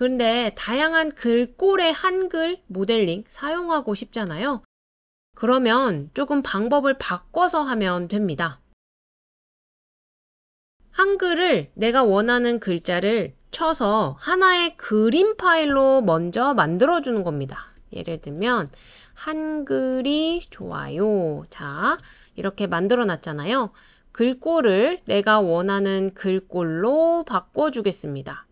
그런데 다양한 글꼴의 한글 모델링 사용하고 싶잖아요. 그러면 조금 방법을 바꿔서 하면 됩니다. 한글을 내가 원하는 글자를 쳐서 하나의 그림 파일로 먼저 만들어 주는 겁니다. 예를 들면 한글이 좋아요. 자, 이렇게 만들어 놨잖아요. 글꼴을 내가 원하는 글꼴로 바꿔 주겠습니다.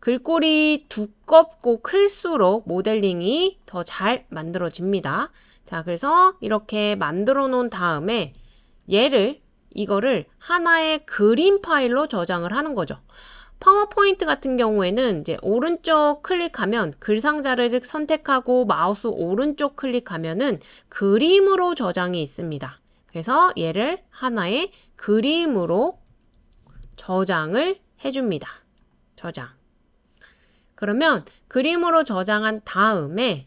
글꼴이 두껍고 클수록 모델링이 더 잘 만들어집니다. 자, 그래서 이렇게 만들어 놓은 다음에 얘를, 이거를 하나의 그림 파일로 저장을 하는 거죠. 파워포인트 같은 경우에는 이제 오른쪽 클릭하면 글 상자를 선택하고 마우스 오른쪽 클릭하면은 그림으로 저장이 있습니다. 그래서 얘를 하나의 그림으로 저장을 해줍니다. 저장. 그러면 그림으로 저장한 다음에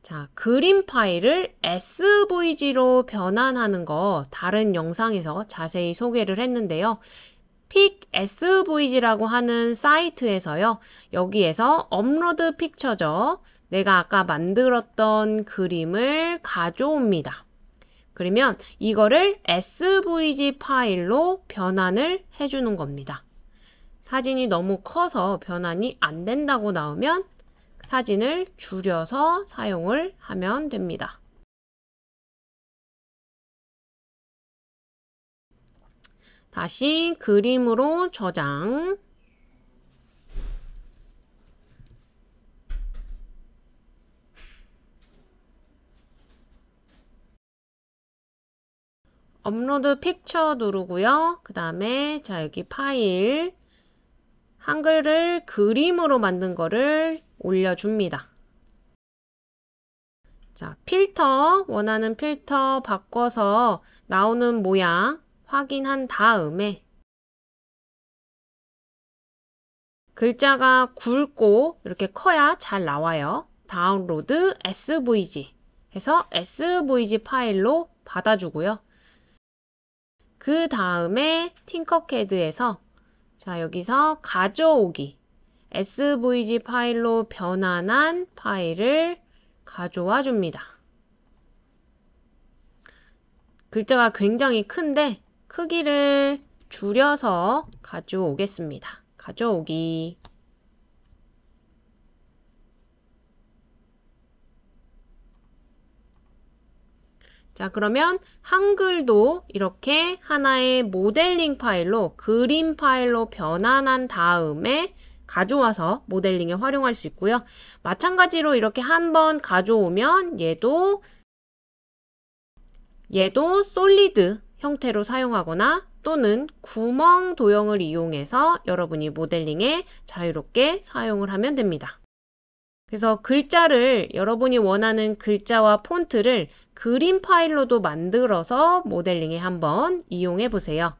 자, 그림 파일을 SVG로 변환하는 거 다른 영상에서 자세히 소개를 했는데요. 픽 SVG라고 하는 사이트에서요. 여기에서 업로드 픽처죠. 내가 아까 만들었던 그림을 가져옵니다. 그러면 이거를 SVG 파일로 변환을 해주는 겁니다. 사진이 너무 커서 변환이 안 된다고 나오면 사진을 줄여서 사용을 하면 됩니다. 다시 그림으로 저장 업로드 픽처 누르고요. 그 다음에 자 여기 파일 한글을 그림으로 만든 거를 올려줍니다. 자, 필터, 원하는 필터 바꿔서 나오는 모양 확인한 다음에 글자가 굵고 이렇게 커야 잘 나와요. 다운로드 SVG 해서 SVG 파일로 받아주고요. 그 다음에 팅커캐드에서 자, 여기서 가져오기. SVG 파일로 변환한 파일을 가져와 줍니다. 글자가 굉장히 큰데 크기를 줄여서 가져오겠습니다. 가져오기. 자, 그러면 한글도 이렇게 하나의 모델링 파일로 그림 파일로 변환한 다음에 가져와서 모델링에 활용할 수 있고요. 마찬가지로 이렇게 한번 가져오면 얘도 얘도 솔리드 형태로 사용하거나 또는 구멍 도형을 이용해서 여러분이 모델링에 자유롭게 사용을 하면 됩니다. 그래서 글자를 여러분이 원하는 글자와 폰트를 그림 파일로도 만들어서 모델링에 한번 이용해 보세요.